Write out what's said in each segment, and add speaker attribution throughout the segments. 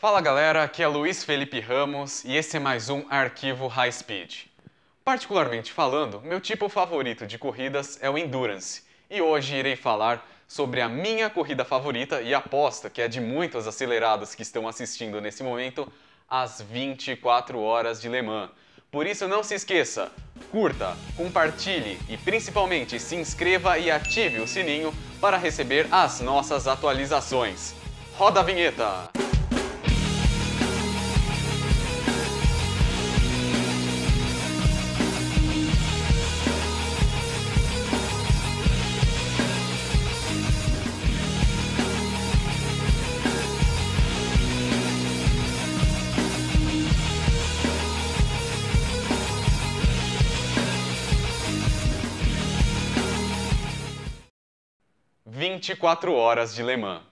Speaker 1: Fala galera, aqui é Luiz Felipe Ramos e esse é mais um Arquivo High Speed. Particularmente falando, meu tipo favorito de corridas é o Endurance e hoje irei falar sobre a minha corrida favorita e aposto que é de muitos acelerados que estão assistindo nesse momento, as 24 horas de Le Mans. Por isso não se esqueça, curta, compartilhe e principalmente se inscreva e ative o sininho para receber as nossas atualizações. Roda a vinheta! 24 Horas de Le Mans.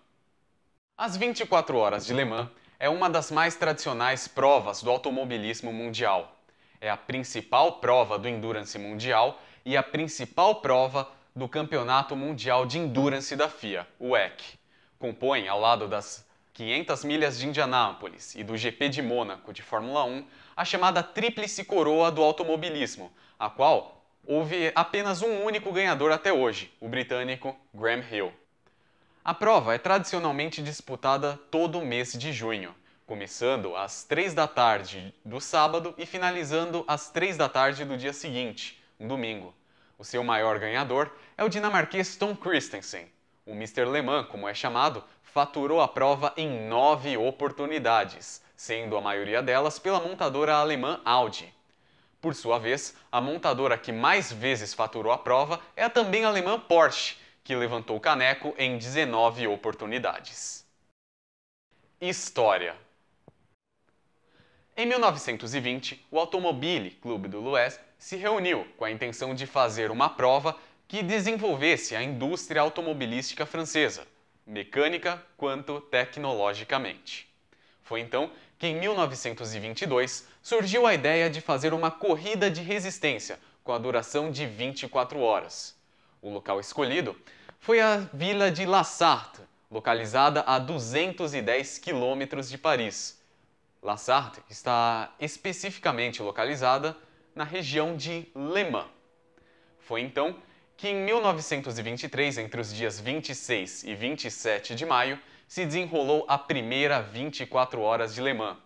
Speaker 1: As 24 Horas de Le Mans é uma das mais tradicionais provas do automobilismo mundial. É a principal prova do Endurance Mundial e a principal prova do Campeonato Mundial de Endurance da FIA, o EC. Compõe, ao lado das 500 milhas de Indianápolis e do GP de Mônaco de Fórmula 1, a chamada Tríplice Coroa do Automobilismo, a qual houve apenas um único ganhador até hoje, o britânico Graham Hill. A prova é tradicionalmente disputada todo mês de junho, começando às 3 da tarde do sábado e finalizando às 3 da tarde do dia seguinte, um domingo. O seu maior ganhador é o dinamarquês Tom Christensen. O Mr. Lehmann, como é chamado, faturou a prova em nove oportunidades, sendo a maioria delas pela montadora alemã Audi. Por sua vez, a montadora que mais vezes faturou a prova é a também alemã Porsche, que levantou o caneco em 19 oportunidades. História Em 1920, o Automobile Clube do Lués se reuniu com a intenção de fazer uma prova que desenvolvesse a indústria automobilística francesa, mecânica quanto tecnologicamente. Foi então que em 1922 surgiu a ideia de fazer uma corrida de resistência com a duração de 24 horas. O local escolhido foi a vila de La Sarthe, localizada a 210 quilômetros de Paris. La Sarthe está especificamente localizada na região de Le Mans. Foi então que, em 1923, entre os dias 26 e 27 de maio, se desenrolou a primeira 24 horas de Le Mans.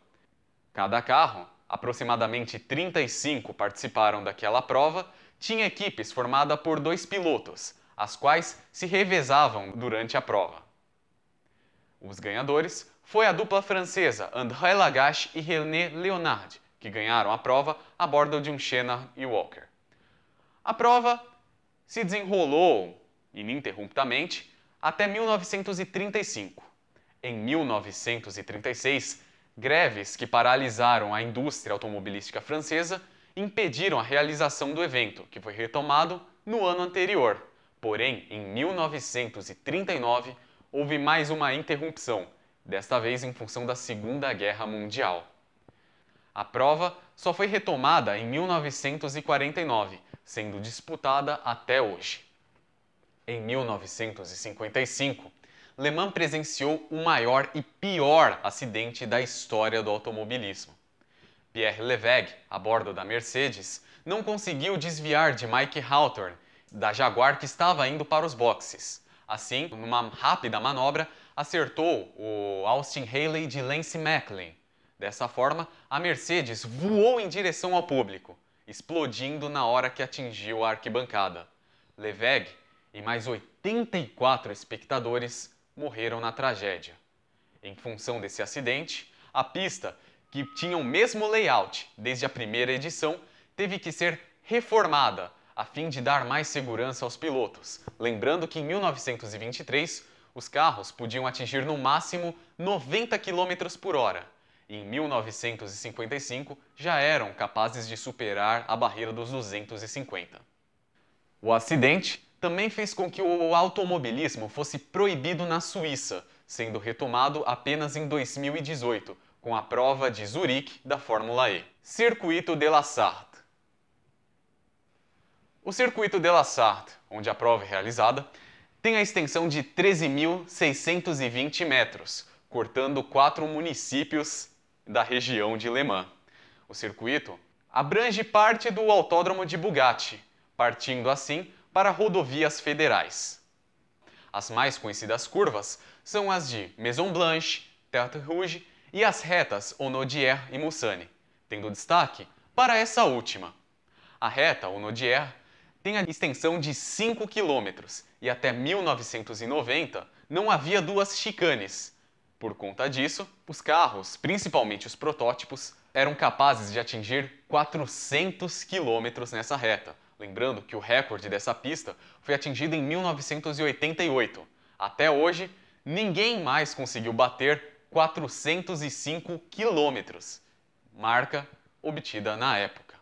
Speaker 1: Cada carro, aproximadamente 35 participaram daquela prova, tinha equipes formada por dois pilotos, as quais se revezavam durante a prova. Os ganhadores foi a dupla francesa André Lagache e René Leonard, que ganharam a prova a bordo de um Senna e Walker. A prova se desenrolou ininterruptamente até 1935, em 1936, greves que paralisaram a indústria automobilística francesa impediram a realização do evento, que foi retomado no ano anterior. Porém, em 1939, houve mais uma interrupção, desta vez em função da Segunda Guerra Mundial. A prova só foi retomada em 1949, sendo disputada até hoje. Em 1955, Le Mans presenciou o maior e pior acidente da história do automobilismo. Pierre Levegue, a bordo da Mercedes, não conseguiu desviar de Mike Hawthorne, da Jaguar que estava indo para os boxes. Assim, numa rápida manobra, acertou o Austin Haley de Lance Macklin. Dessa forma, a Mercedes voou em direção ao público, explodindo na hora que atingiu a arquibancada. Leveg e mais 84 espectadores morreram na tragédia. Em função desse acidente, a pista, que tinha o mesmo layout desde a primeira edição, teve que ser reformada a fim de dar mais segurança aos pilotos. Lembrando que em 1923, os carros podiam atingir no máximo 90 km por hora. Em 1955, já eram capazes de superar a barreira dos 250. O acidente também fez com que o automobilismo fosse proibido na Suíça, sendo retomado apenas em 2018, com a prova de Zurique da Fórmula E. Circuito de la Sarthe O Circuito de la Sarthe, onde a prova é realizada, tem a extensão de 13.620 metros, cortando quatro municípios da região de Le Mans. O circuito abrange parte do autódromo de Bugatti, partindo assim para rodovias federais. As mais conhecidas curvas são as de Maison Blanche, Tête Rouge e as retas Onodier e Mussane, tendo destaque para essa última. A reta Onodier tem a extensão de 5 km e até 1990 não havia duas chicanes. Por conta disso, os carros, principalmente os protótipos, eram capazes de atingir 400 km nessa reta, Lembrando que o recorde dessa pista foi atingido em 1988. Até hoje, ninguém mais conseguiu bater 405 quilômetros, marca obtida na época.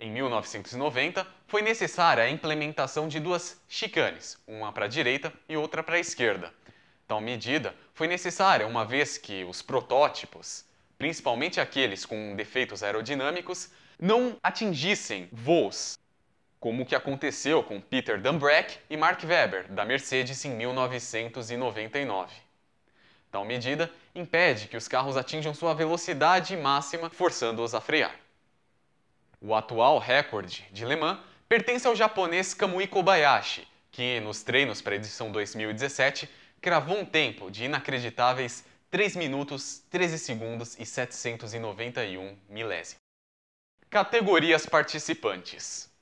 Speaker 1: Em 1990, foi necessária a implementação de duas chicanes, uma para a direita e outra para a esquerda. Tal medida foi necessária uma vez que os protótipos, principalmente aqueles com defeitos aerodinâmicos, não atingissem voos, como o que aconteceu com Peter Dumbreck e Mark Webber, da Mercedes, em 1999. Tal medida impede que os carros atinjam sua velocidade máxima, forçando-os a frear. O atual recorde de Le Mans pertence ao japonês Kamui Kobayashi, que, nos treinos para a edição 2017, cravou um tempo de inacreditáveis 3 minutos, 13 segundos e 791 milésimos. Categorias participantes.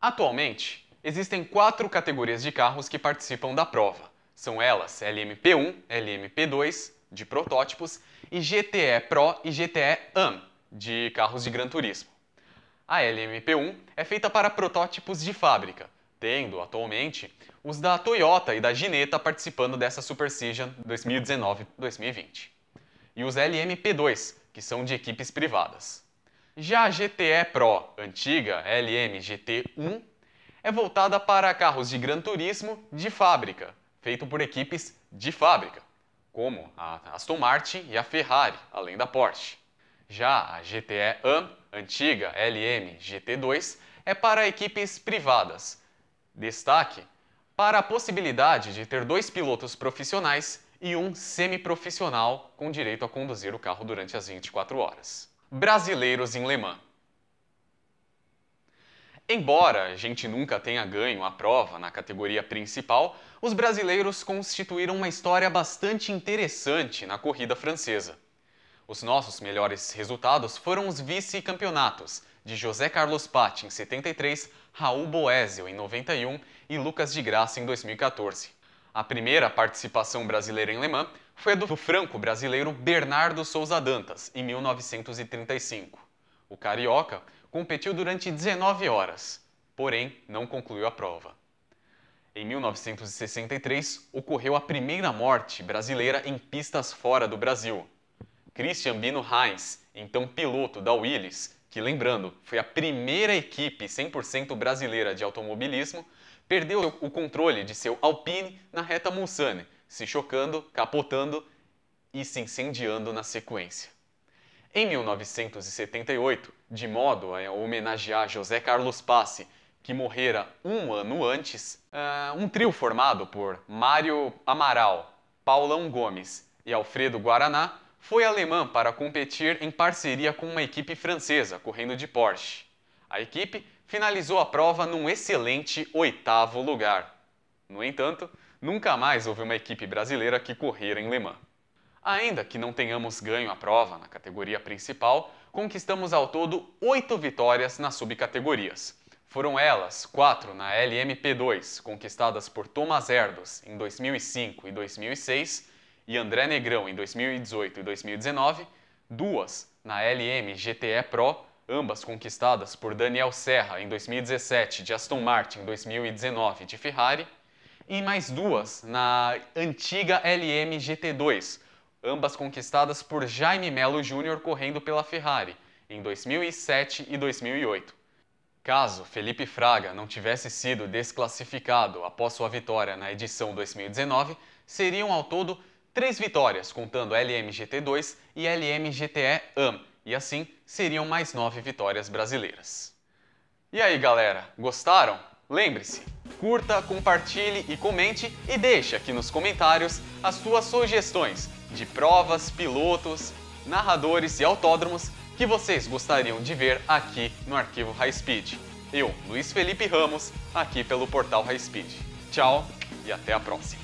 Speaker 1: Atualmente, existem quatro categorias de carros que participam da prova. São elas LMP1, LMP2, de protótipos, e GTE Pro e GTE AM, de carros de Gran Turismo. A LMP1 é feita para protótipos de fábrica, tendo, atualmente, os da Toyota e da Gineta participando dessa Super Season 2019-2020. E os LMP2, que são de equipes privadas. Já a GTE Pro, antiga LM GT1, é voltada para carros de Gran Turismo de fábrica, feito por equipes de fábrica, como a Aston Martin e a Ferrari, além da Porsche. Já a GTE AM, antiga LM GT2, é para equipes privadas. Destaque para a possibilidade de ter dois pilotos profissionais e um semiprofissional com direito a conduzir o carro durante as 24 horas brasileiros em Le Mans. Embora a gente nunca tenha ganho a prova na categoria principal, os brasileiros constituíram uma história bastante interessante na corrida francesa. Os nossos melhores resultados foram os vice-campeonatos de José Carlos Patti em 73, Raul Boésio em 91 e Lucas de Graça em 2014. A primeira participação brasileira em Le Mans foi a do franco brasileiro Bernardo Souza Dantas, em 1935. O carioca competiu durante 19 horas, porém não concluiu a prova. Em 1963, ocorreu a primeira morte brasileira em pistas fora do Brasil. Christian Bino Reis, então piloto da Willis, que lembrando, foi a primeira equipe 100% brasileira de automobilismo, perdeu o controle de seu Alpine na reta Mulsanne, se chocando, capotando e se incendiando na sequência. Em 1978, de modo a homenagear José Carlos Passe, que morrera um ano antes, eh, um trio formado por Mário Amaral, Paulão Gomes e Alfredo Guaraná foi alemã para competir em parceria com uma equipe francesa correndo de Porsche. A equipe finalizou a prova num excelente oitavo lugar. No entanto, nunca mais houve uma equipe brasileira que correr em Le Mans. Ainda que não tenhamos ganho a prova na categoria principal, conquistamos ao todo oito vitórias nas subcategorias. Foram elas quatro na LMP2, conquistadas por Thomas Erdos em 2005 e 2006, e André Negrão em 2018 e 2019, duas na LM GTE Pro ambas conquistadas por Daniel Serra em 2017 de Aston Martin, em 2019 de Ferrari, e mais duas na antiga LM GT2, ambas conquistadas por Jaime Melo Jr. correndo pela Ferrari em 2007 e 2008. Caso Felipe Fraga não tivesse sido desclassificado após sua vitória na edição 2019, seriam ao todo três vitórias, contando LMGT2 e LMGTE AM, e assim seriam mais nove vitórias brasileiras. E aí, galera, gostaram? Lembre-se, curta, compartilhe e comente e deixe aqui nos comentários as suas sugestões de provas, pilotos, narradores e autódromos que vocês gostariam de ver aqui no Arquivo High Speed. Eu, Luiz Felipe Ramos, aqui pelo portal High Speed. Tchau e até a próxima!